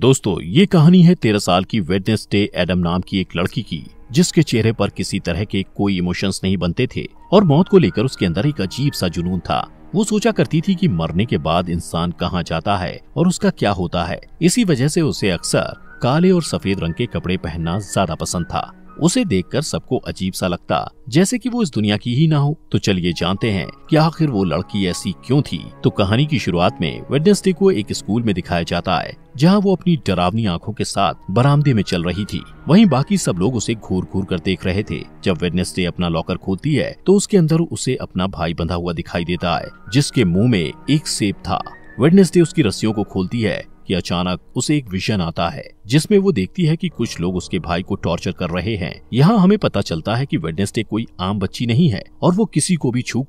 दोस्तों ये कहानी है तेरह साल की वेडनेसडे एडम नाम की एक लड़की की जिसके चेहरे पर किसी तरह के कोई इमोशंस नहीं बनते थे और मौत को लेकर उसके अंदर एक अजीब सा जुनून था वो सोचा करती थी कि मरने के बाद इंसान कहाँ जाता है और उसका क्या होता है इसी वजह से उसे अक्सर काले और सफेद रंग के कपड़े पहनना ज्यादा पसंद था उसे देखकर सबको अजीब सा लगता जैसे कि वो इस दुनिया की ही ना हो तो चलिए जानते हैं कि आखिर वो लड़की ऐसी क्यों थी तो कहानी की शुरुआत में वेडनेसडे को एक स्कूल में दिखाया जाता है जहां वो अपनी डरावनी आंखों के साथ बरामदे में चल रही थी वहीं बाकी सब लोग उसे घूर घूर कर देख रहे थे जब वेडनेसडे अपना लॉकर खोलती है तो उसके अंदर उसे अपना भाई बंधा हुआ दिखाई देता है जिसके मुँह में एक सेब था वेडनेसडे उसकी रस्सियों को खोलती है कि अचानक उसे एक विजन आता है जिसमें वो देखती है कि कुछ लोग उसके भाई को टॉर्चर कर रहे हैं यहाँ हमें पता चलता है कि वेडनेसडे कोई आम बच्ची नहीं है और वो किसी को भी छू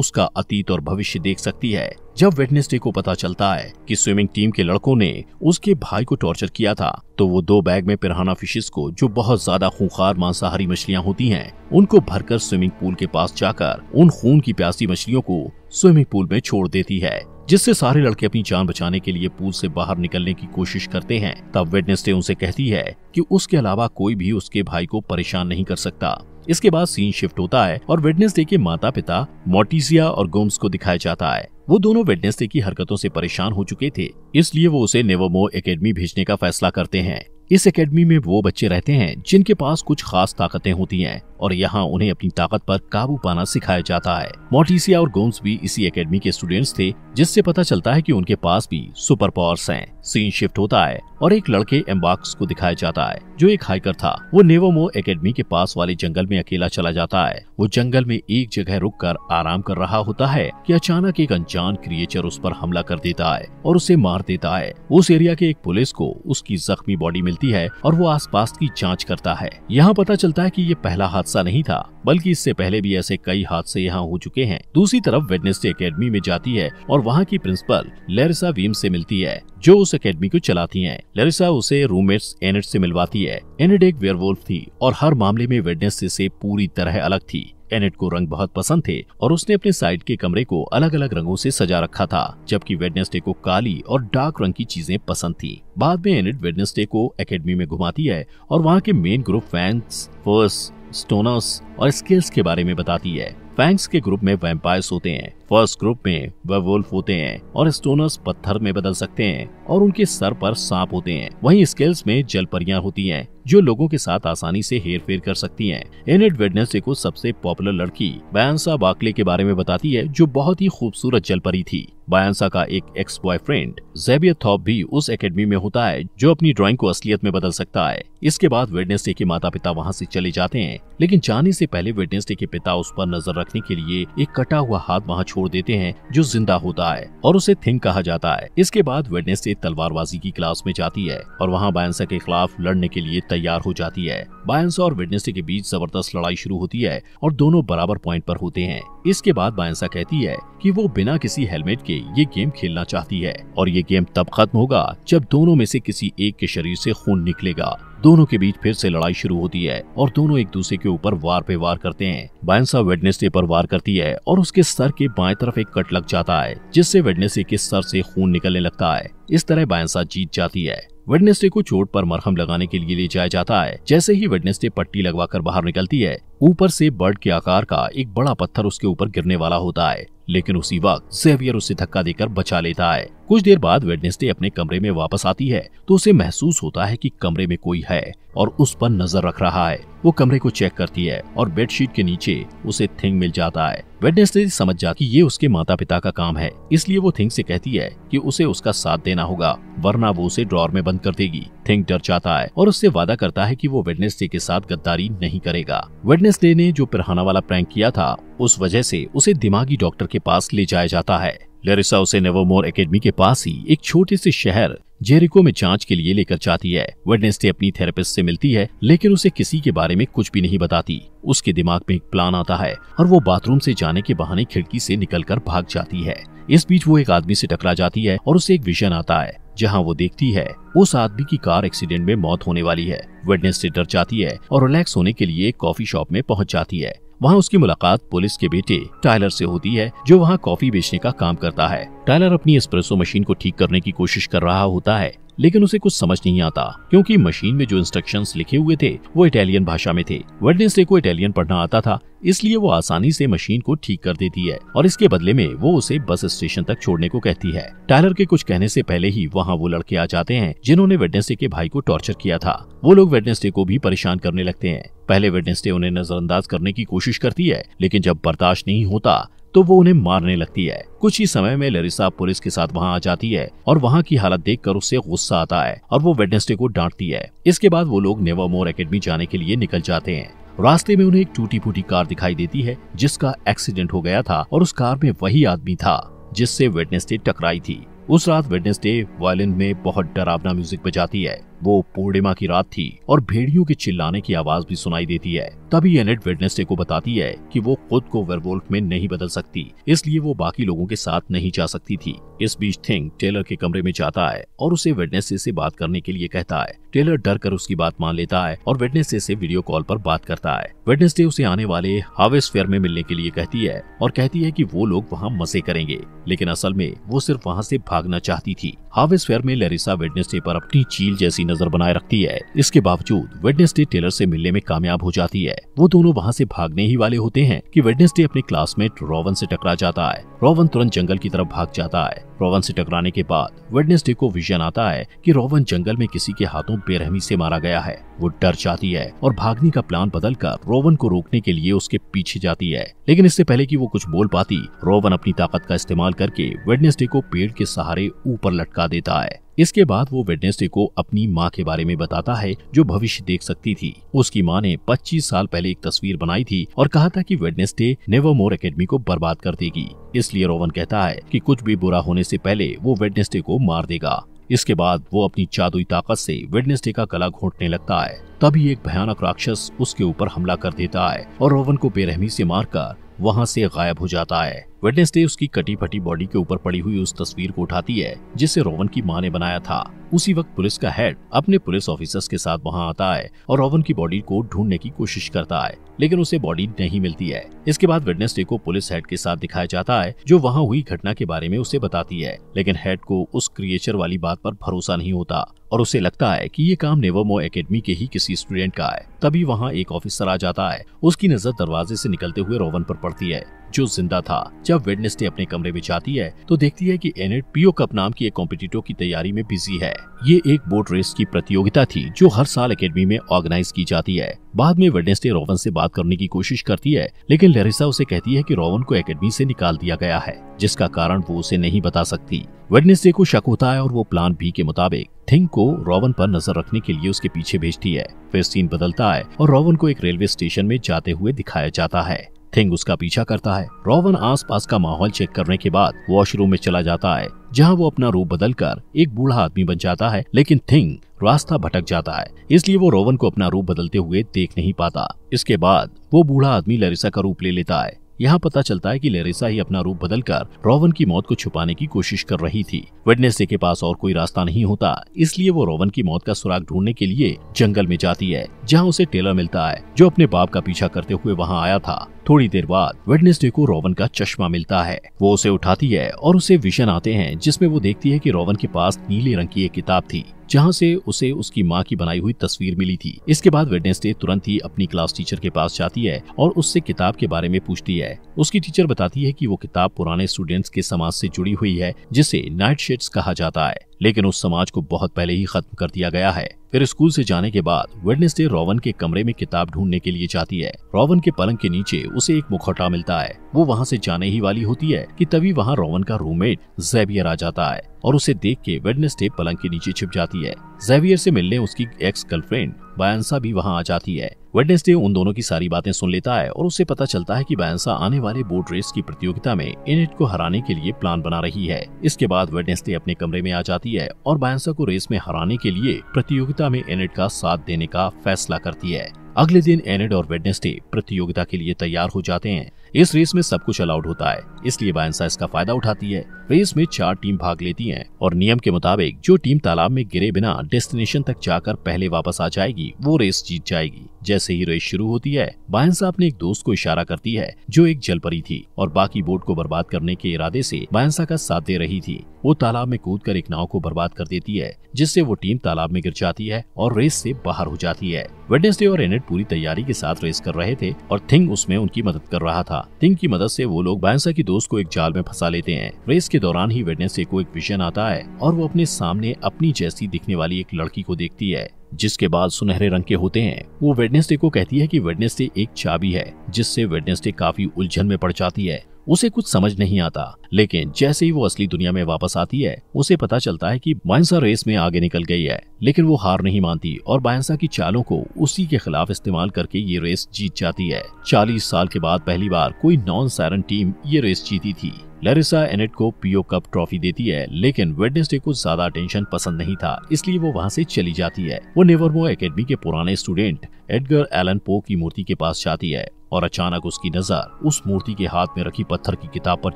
उसका अतीत और भविष्य देख सकती है जब वेडनेसडे को पता चलता है कि स्विमिंग टीम के लड़कों ने उसके भाई को टॉर्चर किया था तो वो दो बैग में पिराना फिशेस को जो बहुत ज्यादा खूंखार मांसाहारी मछलियां होती हैं उनको भरकर स्विमिंग पूल के पास जाकर उन खून की प्यासी मछलियों को स्विमिंग पूल में छोड़ देती है जिससे सारे लड़के अपनी जान बचाने के लिए पूल से बाहर निकलने की कोशिश करते हैं तब वेडनेसडे उनसे कहती है कि उसके अलावा कोई भी उसके भाई को परेशान नहीं कर सकता इसके बाद सीन शिफ्ट होता है और वेडनेसडे के माता पिता मोटिसिया और गोम्स को दिखाया जाता है वो दोनों वेडनेसडे की हरकतों से परेशान हो चुके थे इसलिए वो उसे नेवोमो एकेडमी भेजने का फैसला करते हैं इस एकेडमी में वो बच्चे रहते हैं जिनके पास कुछ खास ताकतें होती हैं और यहाँ उन्हें अपनी ताकत पर काबू पाना सिखाया जाता है मोटिसिया और गोम्स भी इसी एकेडमी के स्टूडेंट्स थे जिससे पता चलता है कि उनके पास भी सुपर पावर्स हैं सीन शिफ्ट होता है और एक लड़के एम्बाक्स को दिखाया जाता है जो एक हाइकर था वो नेवोमो एकेडमी के पास वाले जंगल में अकेला चला जाता है वो जंगल में एक जगह रुककर आराम कर रहा होता है कि अचानक एक अनजान क्रिएचर उस पर हमला कर देता है और उसे मार देता है उस एरिया के एक पुलिस को उसकी जख्मी बॉडी मिलती है और वो आस की जाँच करता है यहाँ पता चलता है की ये पहला हादसा नहीं था बल्कि इससे पहले भी ऐसे कई हादसे यहाँ हो चुके हैं दूसरी तरफ वेडनेसडे अकेडमी में जाती है और वहाँ की प्रिंसिपल लेरिसा वीम ऐसी मिलती है जो उस अकेडमी को चलाती हैं। लरिसा उसे रूममेट्स एनेट से मिलवाती है एनेट एक वेयरवोल्फ थी और हर मामले में वेडनेस से पूरी तरह अलग थी एनेट को रंग बहुत पसंद थे और उसने अपने साइड के कमरे को अलग अलग रंगों से सजा रखा था जबकि वेडनेसडे को काली और डार्क रंग की चीजें पसंद थी बाद में एनेट वेडनेसडे को एकेडमी में घुमाती है और वहाँ के मेन ग्रुप फैंस फर्स स्टोनर्स और स्किल्स के बारे में बताती है फैंक्स के ग्रुप में वैम्पायर्स होते हैं फर्स्ट ग्रुप में वेवुल्फ होते हैं और स्टोनर्स पत्थर में बदल सकते हैं और उनके सर पर सांप होते हैं वहीं स्केल्स में जलपरियां होती हैं जो लोगों के साथ आसानी से हेर फेर कर सकती हैं। इन एडवेडनेस को सबसे पॉपुलर लड़की बैंसा बाकले के बारे में बताती है जो बहुत ही खूबसूरत जलपरी थी बायंसा का एक एक्स बॉयफ्रेंड जेबियर थॉप भी उस एकेडमी में होता है जो अपनी ड्राइंग को असलियत में बदल सकता है इसके बाद वेडनेसडे के माता पिता वहाँ से चले जाते हैं लेकिन जाने से पहले वेडनेसडे के पिता उस पर नजर रखने के लिए एक कटा हुआ हाथ वहाँ छोड़ देते हैं जो जिंदा होता है और उसे थिंग कहा जाता है इसके बाद वेडनेसडे तलवारबाजी की क्लास में जाती है और वहाँ बायंसा के खिलाफ लड़ने के लिए तैयार हो जाती है बायंसा और वेडनेसडे के बीच जबरदस्त लड़ाई शुरू होती है और दोनों बराबर पॉइंट पर होते हैं इसके बाद बायंसा कहती है कि वो बिना किसी हेलमेट के ये गेम खेलना चाहती है और ये गेम तब खत्म होगा जब दोनों में से किसी एक के शरीर से खून निकलेगा दोनों के बीच फिर से लड़ाई शुरू होती है और दोनों एक दूसरे के ऊपर वार पे वार करते हैं बायसा वेडनेसडे पर वार करती है और उसके सर के बाएं तरफ एक कट लग जाता है जिससे वेडनेसडे के सर से खून निकलने लगता है इस तरह बायसा जीत जाती है वेडनेसडे को चोट पर मरहम लगाने के लिए ले जाया जाता है जैसे ही वेडनेसडे पट्टी लगवाकर बाहर निकलती है ऊपर से बर्ड के आकार का एक बड़ा पत्थर उसके ऊपर गिरने वाला होता है लेकिन उसी वक्त सेवियर उसे धक्का देकर बचा लेता है कुछ देर बाद वेडनेसडे अपने कमरे में वापस आती है तो उसे महसूस होता है कि कमरे में कोई है और उस पर नजर रख रहा है वो कमरे को चेक करती है और बेडशीट के नीचे उसे थिंग मिल जाता है वेडनेसडे समझ जाती कि ये उसके माता पिता का काम है इसलिए वो थिंक से कहती है कि उसे उसका साथ देना होगा वरना वो उसे ड्रॉर में बंद कर देगी थिंक डर जाता है और उससे वादा करता है कि वो वेडनेसडे के साथ गद्दारी नहीं करेगा वेडनेसडे ने जो पिरहाना वाला प्रैंक किया था उस वजह से उसे दिमागी डॉक्टर के पास ले जाया जाता है लरिसा उसे नेवोमोर एकेडमी के पास ही एक छोटे से शहर जेरिको में जांच के लिए लेकर जाती है वेडनेसडे अपनी थेरेपिस्ट से मिलती है लेकिन उसे किसी के बारे में कुछ भी नहीं बताती उसके दिमाग में एक प्लान आता है और वो बाथरूम से जाने के बहाने खिड़की से निकलकर भाग जाती है इस बीच वो एक आदमी से टकरा जाती है और उसे एक विजन आता है जहाँ वो देखती है उस आदमी की कार एक्सीडेंट में मौत होने वाली है वेडनेसडे डर जाती है और रिलैक्स होने के लिए एक कॉफी शॉप में पहुँच जाती है वहाँ उसकी मुलाकात पुलिस के बेटे टायलर से होती है जो वहाँ कॉफी बेचने का काम करता है टायलर अपनी एस्प्रेसो मशीन को ठीक करने की कोशिश कर रहा होता है लेकिन उसे कुछ समझ नहीं आता क्योंकि मशीन में जो इंस्ट्रक्शन लिखे हुए थे वो इटालियन भाषा में थे वेडनेसडे को इटालियन पढ़ना आता था इसलिए वो आसानी से मशीन को ठीक कर देती है और इसके बदले में वो उसे बस स्टेशन तक छोड़ने को कहती है टायलर के कुछ कहने से पहले ही वहाँ वो लड़के आ जाते हैं जिन्होंने वेडनेसडे के भाई को टॉर्चर किया था वो लोग वेडनेसडे को भी परेशान करने लगते हैं पहले वेडनेसडे उन्हें नजरअंदाज करने की कोशिश करती है लेकिन जब बर्दाश्त नहीं होता तो वो उन्हें मारने लगती है कुछ ही समय में लरिसा पुलिस के साथ वहाँ आ जाती है और वहाँ की हालत देखकर उसे गुस्सा आता है और वो वेडनेसडे को डांटती है इसके बाद वो लोग मोर एकेडमी जाने के लिए निकल जाते हैं रास्ते में उन्हें एक टूटी फूटी कार दिखाई देती है जिसका एक्सीडेंट हो गया था और उस कार में वही आदमी था जिससे वेडनेसडे टकराई थी उस रात वेडनेसडे वायलिन में बहुत डरावना म्यूजिक बजाती है वो पूर्णिमा की रात थी और भेड़ियों के चिल्लाने की आवाज भी सुनाई देती है तभी एनेट वेडनेसडे को बताती है कि वो खुद को वेरवोल्फ में नहीं बदल सकती इसलिए वो बाकी लोगों के साथ नहीं जा सकती थी इस बीच थिंग टेलर के कमरे में जाता है और उसे वेडनेसडे से बात करने के लिए कहता है टेलर डर कर उसकी बात मान लेता है और वेडनेसडे से वीडियो कॉल पर बात करता है वेडनेसडे उसे आने वाले हावेस फेयर में मिलने के लिए कहती है और कहती है कि वो लोग वहाँ मजे करेंगे लेकिन असल में वो सिर्फ वहाँ से भागना चाहती थी हावेस फेयर में लेरिसा वेडनेसडे पर अपनी चील जैसी नजर बनाए रखती है इसके बावजूद वेडनेसडे टेलर से मिलने में कामयाब हो जाती है वो दोनों वहाँ से भागने ही वाले होते हैं कि वेडनेसडे अपने क्लासमेट रोवन से टकरा जाता है रोवन तुरंत जंगल की तरफ भाग जाता है रोवन से टकराने के बाद वेडनेसडे को विजन आता है की रोवन जंगल में किसी के हाथों बेरहमी ऐसी मारा गया है वो डर जाती है और भागने का प्लान कर रोवन को रोकने के लिए उसके पीछे जाती है लेकिन इससे पहले की वो कुछ बोल पाती रोवन अपनी ताकत का इस्तेमाल करके वेडनेसडे को पेड़ के सहारे ऊपर लटका देता है इसके बाद वो वेडनेसडे को अपनी माँ के बारे में बताता है जो भविष्य देख सकती थी उसकी माँ ने 25 साल पहले एक तस्वीर बनाई थी और कहा था कि वेडनेसडे नेवर मोर अकेडमी को बर्बाद कर देगी इसलिए रोवन कहता है कि कुछ भी बुरा होने से पहले वो वेडनेसडे को मार देगा इसके बाद वो अपनी जादुई ताकत से वेडनेसडे का गला घोटने लगता है तभी एक भयानक राक्षस उसके ऊपर हमला कर देता है और रोवन को बेरहमी से मारकर वहाँ से गायब हो जाता है वेडनेसडे उसकी कटी फटी बॉडी के ऊपर पड़ी हुई उस तस्वीर को उठाती है जिसे रोवन की माँ ने बनाया था उसी वक्त पुलिस का हेड अपने पुलिस ऑफिसर्स के साथ वहाँ आता है और रोवन की बॉडी को ढूंढने की कोशिश करता है लेकिन उसे बॉडी नहीं मिलती है इसके बाद वेडनेसडे को पुलिस हेड के साथ दिखाया जाता है जो वहाँ हुई घटना के बारे में उसे बताती है लेकिन हेड को उस क्रिएचर वाली बात आरोप भरोसा नहीं होता और उसे लगता है कि ये काम नेवमो एकेडमी के ही किसी स्टूडेंट का है तभी वहाँ एक ऑफिसर आ जाता है उसकी नजर दरवाजे से निकलते हुए रोवन पर पड़ती है जो जिंदा था जब वेडनेसडे अपने कमरे में जाती है तो देखती है कि एनेट पीओ कप नाम की एक कॉम्पिटिटिव की तैयारी में बिजी है ये एक बोट रेस की प्रतियोगिता थी जो हर साल अकेडमी में ऑर्गेनाइज की जाती है बाद में वेडनेसडे रोवन से बात करने की कोशिश करती है लेकिन लेरिसा उसे कहती है कि रोवन को एकेडमी से निकाल दिया गया है जिसका कारण वो उसे नहीं बता सकती वेडनेसडे को शक होता है और वो प्लान बी के मुताबिक थिंग को रोवन पर नजर रखने के लिए उसके पीछे भेजती है फिर सीन बदलता है और रोवन को एक रेलवे स्टेशन में जाते हुए दिखाया जाता है ठिंग उसका पीछा करता है रोवन आसपास का माहौल चेक करने के बाद वॉशरूम में चला जाता है जहां वो अपना रूप बदलकर एक बूढ़ा आदमी बन जाता है लेकिन थिंग रास्ता भटक जाता है इसलिए वो रोवन को अपना रूप बदलते हुए देख नहीं पाता इसके बाद वो बूढ़ा आदमी लरिसा का रूप ले लेता है यहाँ पता चलता है कि लेरिसा ही अपना रूप बदलकर रोवन की मौत को छुपाने की कोशिश कर रही थी वेडनेसडे के पास और कोई रास्ता नहीं होता इसलिए वो रोवन की मौत का सुराग ढूंढने के लिए जंगल में जाती है जहाँ उसे टेलर मिलता है जो अपने बाप का पीछा करते हुए वहाँ आया था थोड़ी देर बाद वेडनेसडे को रोवन का चश्मा मिलता है वो उसे उठाती है और उसे विजन आते हैं जिसमें वो देखती है कि रोवन के पास नीले रंग की एक किताब थी जहाँ से उसे उसकी माँ की बनाई हुई तस्वीर मिली थी इसके बाद वेडनेसडे तुरंत ही अपनी क्लास टीचर के पास जाती है और उससे किताब के बारे में पूछती है उसकी टीचर बताती है कि वो किताब पुराने स्टूडेंट्स के समाज से जुड़ी हुई है जिसे नाइट शेड्स कहा जाता है लेकिन उस समाज को बहुत पहले ही खत्म कर दिया गया है फिर स्कूल से जाने के बाद वेडनेसडे रोवन के कमरे में किताब ढूंढने के लिए जाती है रोवन के पलंग के नीचे उसे एक मुखौटा मिलता है वो वहाँ से जाने ही वाली होती है कि तभी वहाँ रोवन का रूममेट जेवियर आ जाता है और उसे देख के वेडनेसडे पलंग के नीचे छिप जाती है जेवियर से मिलने उसकी एक्स गर्लफ्रेंड बायंसा भी वहां आ जाती है वेडनेसडे उन दोनों की सारी बातें सुन लेता है और उसे पता चलता है कि बायंसा आने वाले बोट रेस की प्रतियोगिता में इनिट को हराने के लिए प्लान बना रही है इसके बाद वेडनेसडे अपने कमरे में आ जाती है और बायंसा को रेस में हराने के लिए प्रतियोगिता में इनिट का साथ देने का फैसला करती है अगले दिन एनेड और वेडनेसडे प्रतियोगिता के लिए तैयार हो जाते हैं इस रेस में सब कुछ अलाउड होता है इसलिए बायसा इसका फायदा उठाती है रेस में चार टीम भाग लेती हैं और नियम के मुताबिक जो टीम तालाब में गिरे बिना डेस्टिनेशन तक जाकर पहले वापस आ जाएगी वो रेस जीत जाएगी जैसे ही रेस शुरू होती है बायंसा अपने एक दोस्त को इशारा करती है जो एक जलपरी थी और बाकी बोट को बर्बाद करने के इरादे ऐसी बायंसा का साथ दे रही थी वो तालाब में कूद कर एक नाव को बर्बाद कर देती है जिससे वो टीम तालाब में गिर जाती है और रेस से बाहर हो जाती है वेडनेसडे और एनेट पूरी तैयारी के साथ रेस कर रहे थे और थिंग उसमें उनकी मदद कर रहा था थिंग की मदद से वो लोग बैंसा की दोस्त को एक जाल में फंसा लेते हैं रेस के दौरान ही वेडनेसडे को एक विजन आता है और वो अपने सामने अपनी जैसी दिखने वाली एक लड़की को देखती है जिसके बाल सुनहरे रंग के होते हैं वो वेडनेसडे को कहती है कि वेडनेसडे एक चाबी है जिससे वेडनेसडे काफी उलझन में पड़ जाती है उसे कुछ समझ नहीं आता लेकिन जैसे ही वो असली दुनिया में वापस आती है उसे पता चलता है कि बायसा रेस में आगे निकल गई है लेकिन वो हार नहीं मानती और बायसा की चालों को उसी के खिलाफ इस्तेमाल करके ये रेस जीत जाती है चालीस साल के बाद पहली बार कोई नॉन सैरन टीम ये रेस जीती थी लरिसा एनेट को पीओ कप ट्रॉफी देती है लेकिन वेडनेसडे को ज्यादा अटेंशन पसंद नहीं था इसलिए वो वहाँ से चली जाती है वो नेवरमो एकेडमी के पुराने स्टूडेंट एडगर एलन पो की मूर्ति के पास जाती है और अचानक उसकी नजर उस मूर्ति के हाथ में रखी पत्थर की किताब पर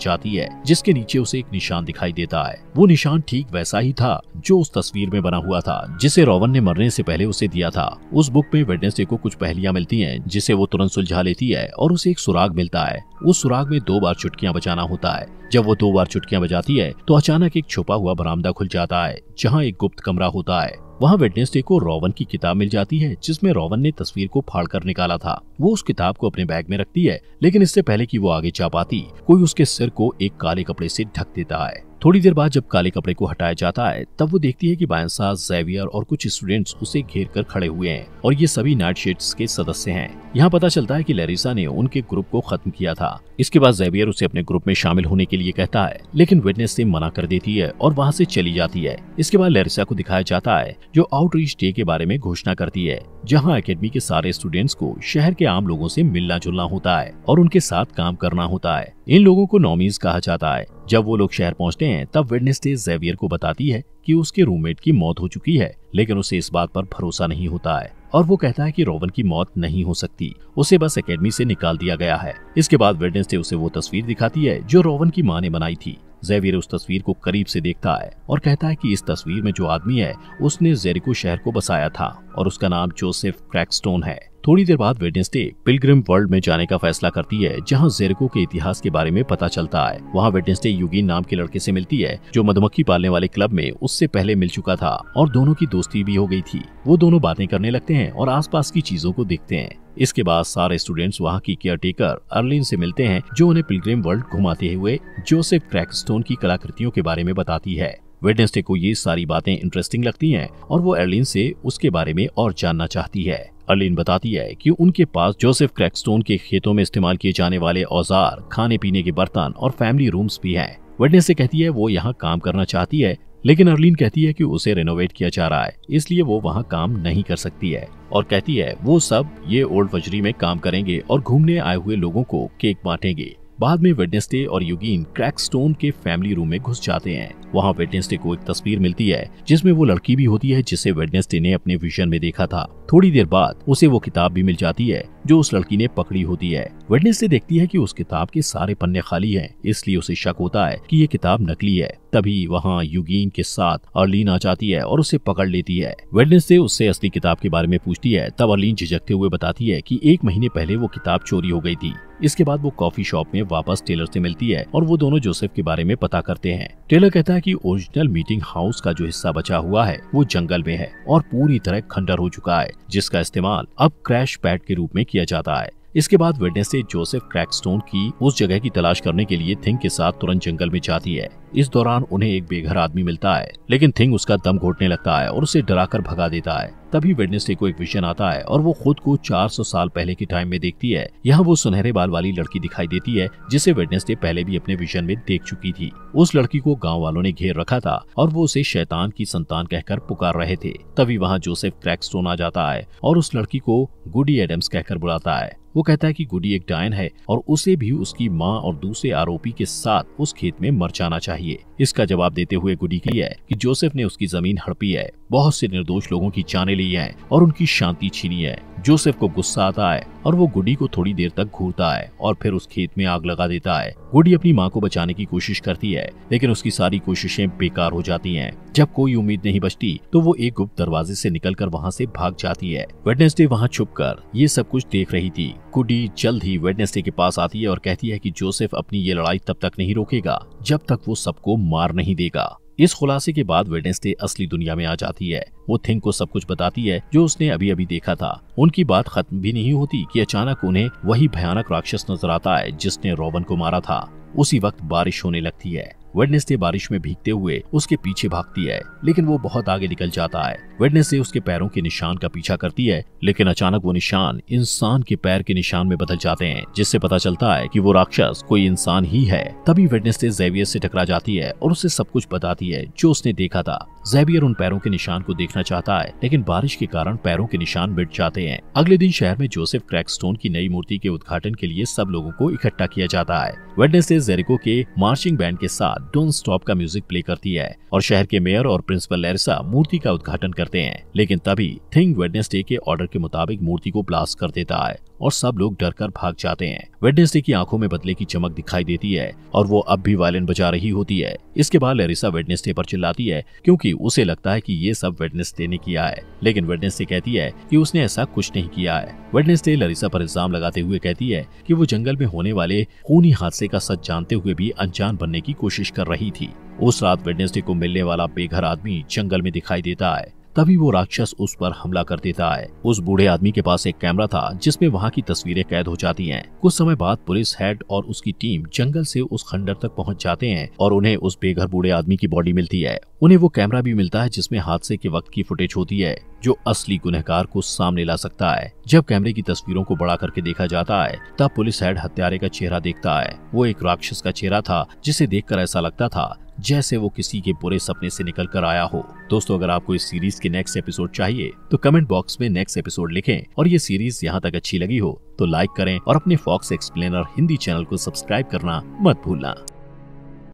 जाती है जिसके नीचे उसे एक निशान दिखाई देता है वो निशान ठीक वैसा ही था जो उस तस्वीर में बना हुआ था जिसे रोवन ने मरने से पहले उसे दिया था उस बुक में वेडनेसडे को कुछ पहलियां मिलती हैं जिसे वो तुरंत सुलझा लेती है और उसे एक सुराग मिलता है उस सुराग में दो बार चुटकियाँ बचाना होता है जब वो दो बार चुटकियां बजाती है तो अचानक एक छुपा हुआ बरामदा खुल जाता है जहाँ एक गुप्त कमरा होता है वहाँ वेडनेसडे को रोवन की किताब मिल जाती है जिसमें रोवन ने तस्वीर को फाड़ कर निकाला था वो उस किताब को अपने बैग में रखती है लेकिन इससे पहले कि वो आगे जा पाती कोई उसके सिर को एक काले कपड़े से ढक देता है थोड़ी देर बाद जब काले कपड़े को हटाया जाता है तब वो देखती है कि बायसा जेवियर और कुछ स्टूडेंट्स उसे घेर कर खड़े हुए हैं और ये सभी नाइट शेड्स के सदस्य हैं यहाँ पता चलता है कि लेरिसा ने उनके ग्रुप को खत्म किया था इसके बाद जेवियर उसे अपने ग्रुप में शामिल होने के लिए कहता है लेकिन विटनेस से मना कर देती है और वहाँ से चली जाती है इसके बाद लेरिसा को दिखाया जाता है जो आउटरीच डे के बारे में घोषणा करती है जहाँ अकेडमी के सारे स्टूडेंट्स को शहर के आम लोगों से मिलना जुलना होता है और उनके साथ काम करना होता है इन लोगों को नॉमीज कहा जाता है जब वो लोग शहर पहुंचते हैं तब वेडनेसडे जेवियर को बताती है कि उसके रूममेट की मौत हो चुकी है लेकिन उसे इस बात पर भरोसा नहीं होता है और वो कहता है कि रोवन की मौत नहीं हो सकती उसे बस एकेडमी से निकाल दिया गया है इसके बाद वेडनेसडे उसे वो तस्वीर दिखाती है जो रोवन की माँ ने बनाई थी जेवियर उस तस्वीर को करीब से देखता है और कहता है कि इस तस्वीर में जो आदमी है उसने जेरिको शहर को बसाया था और उसका नाम जोसेफ क्रैकस्टोन है थोड़ी देर बाद वेडनेसडे पिलग्रिम वर्ल्ड में जाने का फैसला करती है जहाँ जेरको के इतिहास के बारे में पता चलता है वहाँ वेडनेसडे युगीन नाम के लड़के से मिलती है जो मधुमक्खी पालने वाले क्लब में उससे पहले मिल चुका था और दोनों की दोस्ती भी हो गई थी वो दोनों बातें करने लगते हैं और आसपास की चीजों को देखते हैं इसके बाद सारे स्टूडेंट्स वहाँ की केयर टेकर अर्लिन से मिलते हैं जो उन्हें पिलग्रिम वर्ल्ड घुमाते हुए जोसेफ क्रैकस्टोन की कलाकृतियों के बारे में बताती है वेडनेसडे को ये सारी बातें इंटरेस्टिंग लगती हैं और वो एर्लिन से उसके बारे में और जानना चाहती है अर्लिन बताती है कि उनके पास जोसेफ क्रैकस्टोन के खेतों में इस्तेमाल किए जाने वाले औजार खाने पीने के बर्तन और फैमिली रूम्स भी हैं वेडने से कहती है वो यहाँ काम करना चाहती है लेकिन अर्लिन कहती है कि उसे रेनोवेट किया जा रहा है इसलिए वो वहाँ काम नहीं कर सकती है और कहती है वो सब ये ओल्ड वजरी में काम करेंगे और घूमने आए हुए लोगों को केक बांटेंगे बाद में वेडनेसडे और युगीन क्रैक स्टोन के फैमिली रूम में घुस जाते हैं वहाँ वेडनेसडे को एक तस्वीर मिलती है जिसमें वो लड़की भी होती है जिसे वेडनेसडे ने अपने विजन में देखा था थोड़ी देर बाद उसे वो किताब भी मिल जाती है जो उस लड़की ने पकड़ी होती है वेडनेसडे देखती है कि उस किताब के सारे पन्ने खाली हैं, इसलिए उसे शक होता है कि ये किताब नकली है तभी वहाँ यूगीन के साथ अर्लीन आ जाती है और उसे पकड़ लेती है वेडनेसडे उससे असली किताब के बारे में पूछती है तब अर्लीन झिझकते हुए बताती है की एक महीने पहले वो किताब चोरी हो गयी थी इसके बाद वो कॉफी शॉप में वापस टेलर से मिलती है और वो दोनों जोसेफ के बारे में पता करते हैं टेलर कहता है कि ओरिजिनल मीटिंग हाउस का जो हिस्सा बचा हुआ है वो जंगल में है और पूरी तरह खंडर हो चुका है जिसका इस्तेमाल अब क्रैश पैड के रूप में किया जाता है इसके बाद वेडनेसडे जोसेफ क्रैकस्टोन की उस जगह की तलाश करने के लिए थिंग के साथ तुरंत जंगल में जाती है इस दौरान उन्हें एक बेघर आदमी मिलता है लेकिन थिंग उसका दम घोटने लगता है और उसे डराकर भगा देता है तभी वेडनेसडे को एक विजन आता है और वो खुद को 400 साल पहले के टाइम में देखती है यहाँ वो सुनहरे बाल वाली लड़की दिखाई देती है जिसे वेडनेसडे पहले भी अपने विजन में देख चुकी थी उस लड़की को गाँव वालों ने घेर रखा था और वो उसे शैतान की संतान कहकर पुकार रहे थे तभी वहाँ जोसेफ क्रैक आ जाता है और उस लड़की को गुडी एडम्स कहकर बुलाता है वो कहता है कि गुडी एक डायन है और उसे भी उसकी माँ और दूसरे आरोपी के साथ उस खेत में मर जाना चाहिए इसका जवाब देते हुए गुडी कही है कि जोसेफ ने उसकी जमीन हड़पी है बहुत से निर्दोष लोगों की जाने ली है और उनकी शांति छीनी है जोसेफ को गुस्सा आता है और वो गुडी को थोड़ी देर तक घूरता है और फिर उस खेत में आग लगा देता है गुडी अपनी माँ को बचाने की कोशिश करती है लेकिन उसकी सारी कोशिशें बेकार हो जाती हैं। जब कोई उम्मीद नहीं बचती तो वो एक गुप्त दरवाजे से निकलकर वहाँ से भाग जाती है वेडनेसडे वहाँ छुप कर ये सब कुछ देख रही थी गुडी जल्द ही वेडनेसडे के पास आती है और कहती है की जोसेफ अपनी ये लड़ाई तब तक नहीं रोकेगा जब तक वो सबको मार नहीं देगा इस खुलासे के बाद वेडनेसडे असली दुनिया में आ जाती है वो थिंक को सब कुछ बताती है जो उसने अभी अभी देखा था उनकी बात खत्म भी नहीं होती कि अचानक उन्हें वही भयानक राक्षस नजर आता है जिसने रोबन को मारा था उसी वक्त बारिश होने लगती है वेडनेसडे बारिश में भीगते हुए उसके पीछे भागती है लेकिन वो बहुत आगे निकल जाता है वेडनेसडे उसके पैरों के निशान का पीछा करती है लेकिन अचानक वो निशान इंसान के पैर के निशान में बदल जाते हैं जिससे पता चलता है की वो राक्षस कोई इंसान ही है तभी वेडनेसडे जेवियर से टकरा जाती है और उसे सब कुछ बताती है जो उसने देखा था जेवियर उन पैरों के निशान को देखना चाहता है लेकिन बारिश के कारण पैरों के निशान मिट जाते हैं अगले दिन शहर में जोसेफ क्रैकस्टोन की नई मूर्ति के उद्घाटन के लिए सब लोगों को इकट्ठा किया जाता है वेडनेसडे जेरिको के मार्चिंग बैंड के साथ डोंट स्टॉप का म्यूजिक प्ले करती है और शहर के मेयर और प्रिंसिपल लैरिसा मूर्ति का उद्घाटन करते हैं लेकिन तभी थिंग वेडनेसडे के ऑर्डर के मुताबिक मूर्ति को ब्लास्ट कर देता है और सब लोग डर कर भाग जाते हैं वेडनेसडे की आंखों में बदले की चमक दिखाई देती है और वो अब भी वायलिन बजा रही होती है इसके बाद लेरिसा वेडनेसडे पर चिल्लाती है क्योंकि उसे लगता है कि ये सब वेडनेसडे ने किया है लेकिन वेडनेसडे कहती है कि उसने ऐसा कुछ नहीं किया है वेडनेसडे लरिसा पर इल्जाम लगाते हुए कहती है कि वो जंगल में होने वाले खूनी हादसे का सच जानते हुए भी अनजान बनने की कोशिश कर रही थी उस रात वेडनेसडे को मिलने वाला बेघर आदमी जंगल में दिखाई देता है तभी वो राक्षस उस पर हमला कर देता है उस बूढ़े आदमी के पास एक कैमरा था जिसमें वहाँ की तस्वीरें कैद हो जाती है कुछ समय बाद पुलिस हेड और उसकी टीम जंगल से उस खंडर तक पहुँच जाते हैं और उन्हें उस बेघर बूढ़े आदमी की बॉडी मिलती है उन्हें वो कैमरा भी मिलता है जिसमे हादसे के वक्त की फुटेज होती है जो असली गुनहकार को सामने ला सकता है जब कैमरे की तस्वीरों को बड़ा करके देखा जाता है तब पुलिस हेड हत्यारे का चेहरा देखता है वो एक राक्षस का चेहरा था जिसे देखकर ऐसा लगता था जैसे वो किसी के बुरे सपने से निकल कर आया हो दोस्तों अगर आपको इस सीरीज के नेक्स्ट एपिसोड चाहिए तो कमेंट बॉक्स में नेक्स्ट एपिसोड लिखें और ये सीरीज यहाँ तक अच्छी लगी हो तो लाइक करें और अपने फॉक्स एक्सप्लेनर हिंदी चैनल को सब्सक्राइब करना मत भूलना